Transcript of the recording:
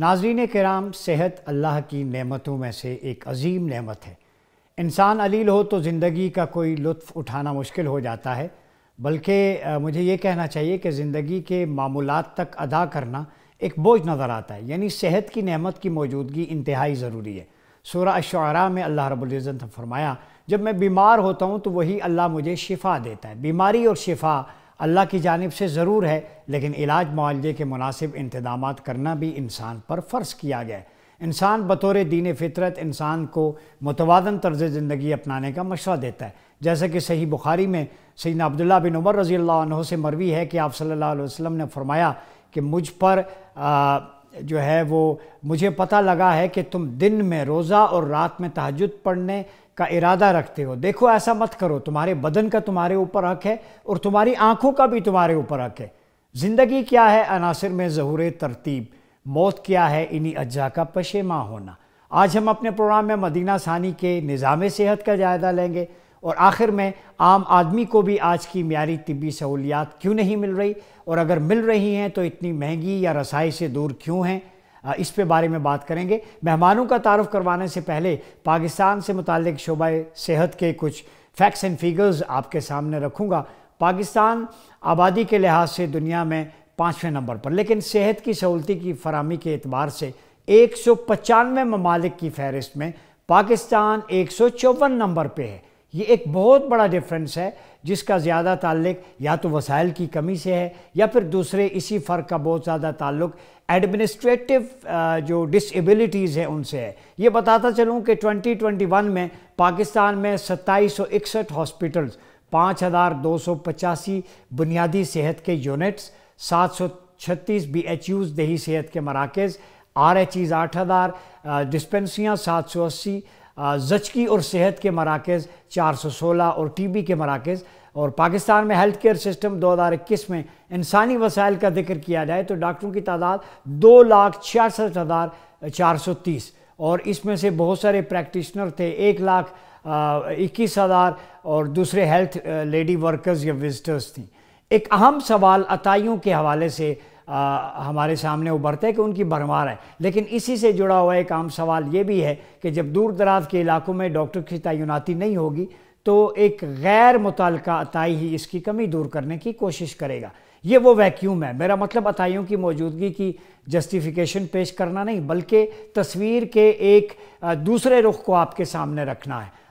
नाजरीन कराम सेहत अल्लाह की नेमतों में से एक अजीम नेमत है इंसान अलील हो तो ज़िंदगी का कोई लुत्फ़ उठाना मुश्किल हो जाता है बल्कि मुझे ये कहना चाहिए कि ज़िंदगी के मामूलत तक अदा करना एक बोझ नज़र आता है यानी सेहत की नेमत की मौजूदगी इंतहाई ज़रूरी है शोरा अशारा में अल्लाह रबुल्ज़त ने फरमाया जब मैं बीमार होता हूँ तो वही अल्लाह मुझे शिफा देता है बीमारी और शिफा अल्लाह की जानब से ज़रूर है लेकिन इलाज मुआवजे के मुनासिब इंतदाम करना भी इंसान पर फ़र्ज़ किया गया है इंसान बतौर दीन फितरत इंसान को मुतवादन तर्ज ज़िंदगी अपनाने का मशवरा देता है जैसे कि सही बुखारी में सईद अब्दुल्ला बिन उमर रज़ी अल्लाह से मरवी है कि आप सल्लल्लाहु अलैहि वसल्लम ने फरमाया कि मुझ पर आ, जो है वो मुझे पता लगा है कि तुम दिन में रोज़ा और रात में तहजद पढ़ने का इरादा रखते हो देखो ऐसा मत करो तुम्हारे बदन का तुम्हारे ऊपर हक है और तुम्हारी आँखों का भी तुम्हारे ऊपर हक है ज़िंदगी क्या है अनासर में ज़हूर तरतीब मौत क्या है इन्हीं अज्जा का पशेमा होना आज हम अपने प्रोग्राम में मदीना सानी के निज़ाम सेहत का जायज़ा लेंगे और आखिर में आम आदमी को भी आज की मीरी तबी सहूलियात क्यों नहीं मिल रही और अगर मिल रही हैं तो इतनी महंगी या रसाई से दूर क्यों हैं इस पे बारे में बात करेंगे मेहमानों का तारफ़ करवाने से पहले पाकिस्तान से मुतल शोबा सेहत के कुछ फैक्ट्स एंड फिगर्स आपके सामने रखूँगा पाकिस्तान आबादी के लिहाज से दुनिया में पाँचवें नंबर पर लेकिन सेहत की सहूलती की फरहमी के अतबार से एक सौ पचानवे ममालिक की फहरिस्त में पाकिस्तान एक सौ चौवन नंबर पर है ये एक बहुत बड़ा डिफरेंस है जिसका ज़्यादा ताल्लुक या तो वसाइल की कमी से है या फिर दूसरे इसी फ़र्क का बहुत ज़्यादा ताल्लुक एडमिनिस्ट्रेटिव जो डिसबिलिटीज़ हैं उनसे है ये बताता चलूँ कि 2021 में पाकिस्तान में सत्ताईस सौ इकसठ हॉस्पिटल्स पाँच हज़ार दो सौ पचासी बुनियादी सेहत के यूनिट्स सात सौ छत्तीस बी एच यूज़ दही सेहत के मराकज़ आर एच ईज़ आठ हज़ार डिस्पेंसरियाँ सात सौ अस्सी जचकी और सेहत के मराकज़ चार सौ सोलह और टी बी के मराकज़ और पाकिस्तान में हेल्थ केयर सिस्टम दो हज़ार इक्कीस में इंसानी वसाइल का जिक्र किया जाए तो डॉक्टरों की तादाद दो लाख छियासठ हज़ार चार सौ तीस और इसमें से बहुत सारे प्रैक्टिशनर थे एक लाख इक्कीस हज़ार और दूसरे हेल्थ लेडी वर्कर्स या विजिटर्स थी एक अहम सवाल अताइयों के हवाले से आ, हमारे सामने उभरते हैं कि उनकी भरमार है लेकिन इसी से जुड़ा हुआ एक आम सवाल ये भी है कि जब दूर दराज के इलाकों में डॉक्टर की तैनाती नहीं होगी तो एक गैर मुतल अताई ही इसकी कमी दूर करने की कोशिश करेगा ये वो वैक्यूम है मेरा मतलब अताइयों की मौजूदगी की जस्टिफिकेशन पेश करना नहीं बल्कि तस्वीर के एक दूसरे रुख को आपके सामने रखना है